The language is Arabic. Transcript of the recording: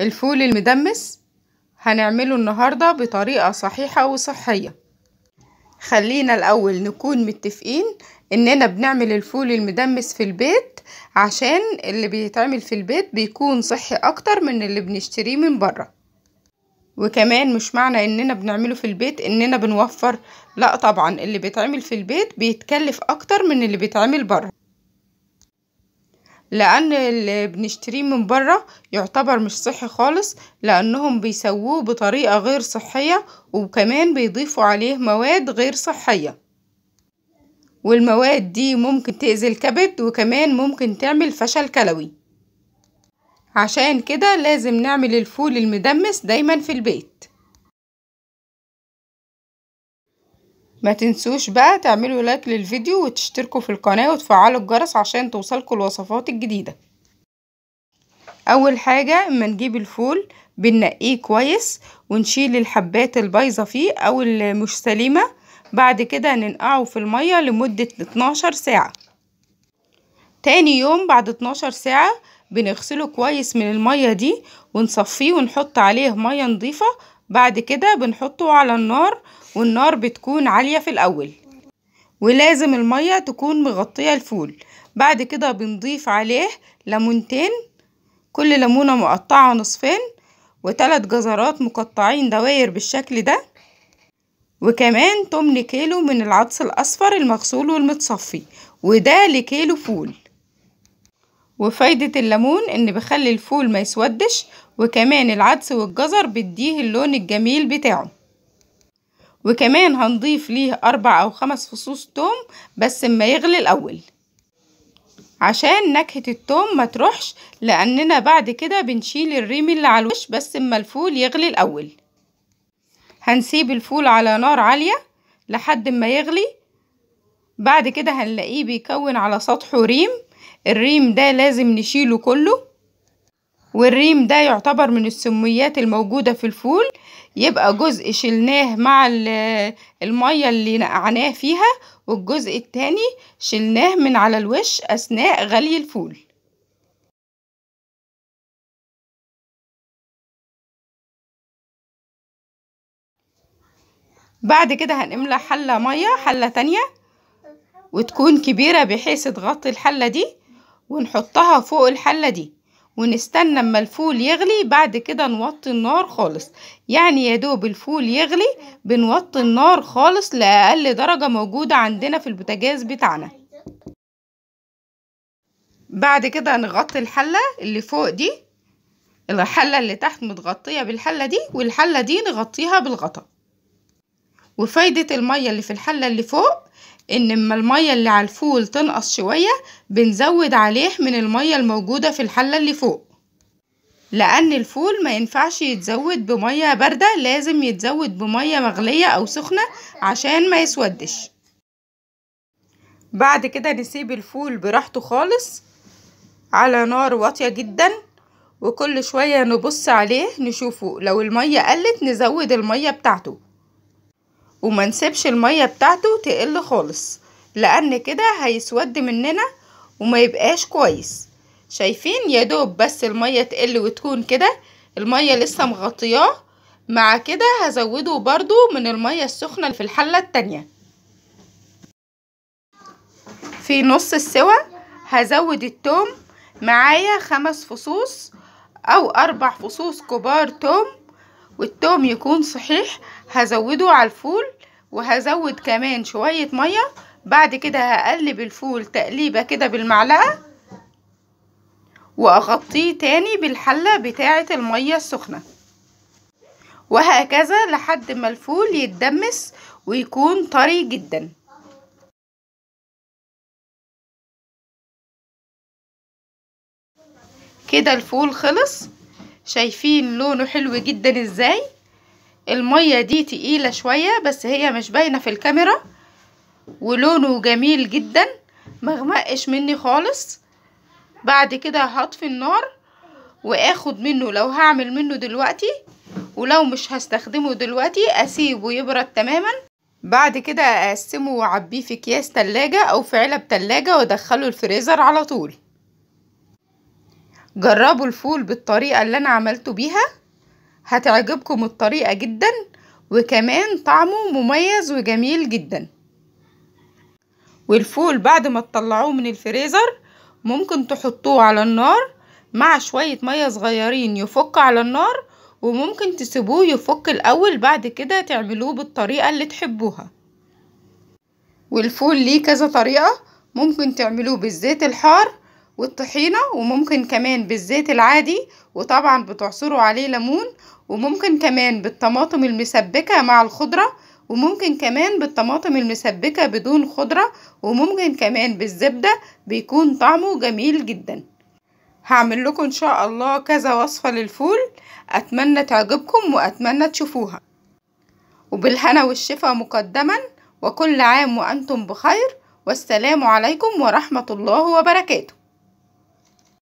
الفول المدمس هنعمله النهاردة بطريقة صحيحة وصحية خلينا الأول نكون متفقين إننا بنعمل الفول المدمس في البيت عشان اللي بيتعمل في البيت بيكون صحي أكتر من اللي بنشتريه من برة وكمان مش معنى إننا بنعمله في البيت إننا بنوفر لا طبعا اللي بيتعمل في البيت بيتكلف أكتر من اللي بيتعمل بره لان اللي بنشتريه من برة يعتبر مش صحي خالص لانهم بيسووه بطريقة غير صحية وكمان بيضيفوا عليه مواد غير صحية والمواد دي ممكن تأذي الكبد وكمان ممكن تعمل فشل كلوي عشان كده لازم نعمل الفول المدمس دايما في البيت ما تنسوش بقى تعملوا لايك للفيديو وتشتركوا في القناة وتفعلوا الجرس عشان توصلكوا الوصفات الجديدة اول حاجة اما نجيب الفول بننقيه كويس ونشيل الحبات البايظة فيه او المش سليمة بعد كده ننقعه في المية لمدة 12 ساعة تاني يوم بعد 12 ساعة بنغسله كويس من المية دي ونصفيه ونحط عليه مية نظيفة بعد كده بنحطه على النار والنار بتكون عالية في الأول ولازم المية تكون مغطية الفول بعد كده بنضيف عليه ليمونتين كل ليمونة مقطعة نصفين وتلات جزرات مقطعين دواير بالشكل ده وكمان تمن كيلو من العدس الأصفر المغسول والمتصفي وده لكيلو فول وفايدة الليمون ان بخلي الفول ما يسودش وكمان العدس والجزر بيديه اللون الجميل بتاعه وكمان هنضيف ليه اربع او خمس فصوص توم بس اما يغلي الاول عشان نكهة التوم ما تروحش لاننا بعد كده بنشيل الريم اللي على الوش بس اما الفول يغلي الاول هنسيب الفول على نار عالية لحد ما يغلي بعد كده هنلاقيه بيكون على سطحه ريم الريم ده لازم نشيله كله والريم ده يعتبر من السميات الموجودة في الفول يبقى جزء شلناه مع المية اللي نقعناه فيها والجزء التاني شلناه من على الوش أثناء غلي الفول بعد كده هنملى حلة مية حلة تانية وتكون كبيرة بحيث تغطي الحلة دي ونحطها فوق الحلة دي ونستنى اما الفول يغلي بعد كده نوطي النار خالص يعني يا دوب الفول يغلي بنوطي النار خالص لأقل درجة موجودة عندنا في البوتاجاز بتاعنا بعد كده نغطي الحلة اللي فوق دي الحلة اللي تحت متغطية بالحلة دي والحلة دي نغطيها بالغطا وفايدة المية اللي في الحلة اللي فوق ان اما المية اللي على الفول تنقص شوية بنزود عليه من المية الموجودة في الحلة اللي فوق لان الفول ما ينفعش يتزود بمية باردة لازم يتزود بمية مغلية او سخنة عشان ما يسودش بعد كده نسيب الفول براحته خالص على نار واطية جدا وكل شوية نبص عليه نشوفه لو المية قلت نزود المية بتاعته وما نسيبش المية بتاعته تقل خالص لان كده هيسود مننا وما يبقاش كويس شايفين يا دوب بس المية تقل وتكون كده المية لسه مغطياه مع كده هزوده برضو من المية السخنة في الحلة التانية في نص السوى هزود التوم معايا خمس فصوص او اربع فصوص كبار توم والتوم يكون صحيح هزوده على الفول وهزود كمان شوية مية بعد كده هقلب الفول تقليبة كده بالمعلقة واغطيه تاني بالحلة بتاعة المية السخنة وهكذا لحد ما الفول يتدمس ويكون طري جدا كده الفول خلص شايفين لونه حلو جدا ازاي المية دي تقيلة شوية بس هي مش باينة في الكاميرا ولونه جميل جدا مغمقش مني خالص بعد كده هطفي النار واخد منه لو هعمل منه دلوقتي ولو مش هستخدمه دلوقتي اسيبه يبرد تماما بعد كده اقسمه واعبيه في اكياس تلاجة او في علب تلاجة وادخله الفريزر على طول جربوا الفول بالطريقة اللي انا عملته بيها هتعجبكم الطريقة جدا وكمان طعمه مميز وجميل جدا والفول بعد ما تطلعوه من الفريزر ممكن تحطوه على النار مع شوية مية صغيرين يفك على النار وممكن تسيبوه يفك الأول بعد كده تعملوه بالطريقة اللي تحبوها والفول ليه كذا طريقة ممكن تعملوه بالزيت الحار والطحينة وممكن كمان بالزيت العادي وطبعا بتعصروا عليه ليمون وممكن كمان بالطماطم المسبكة مع الخضرة وممكن كمان بالطماطم المسبكة بدون خضرة وممكن كمان بالزبدة بيكون طعمه جميل جدا هعمل لكم ان شاء الله كذا وصفة للفول اتمنى تعجبكم واتمنى تشوفوها وبالهنا والشفا مقدما وكل عام وانتم بخير والسلام عليكم ورحمة الله وبركاته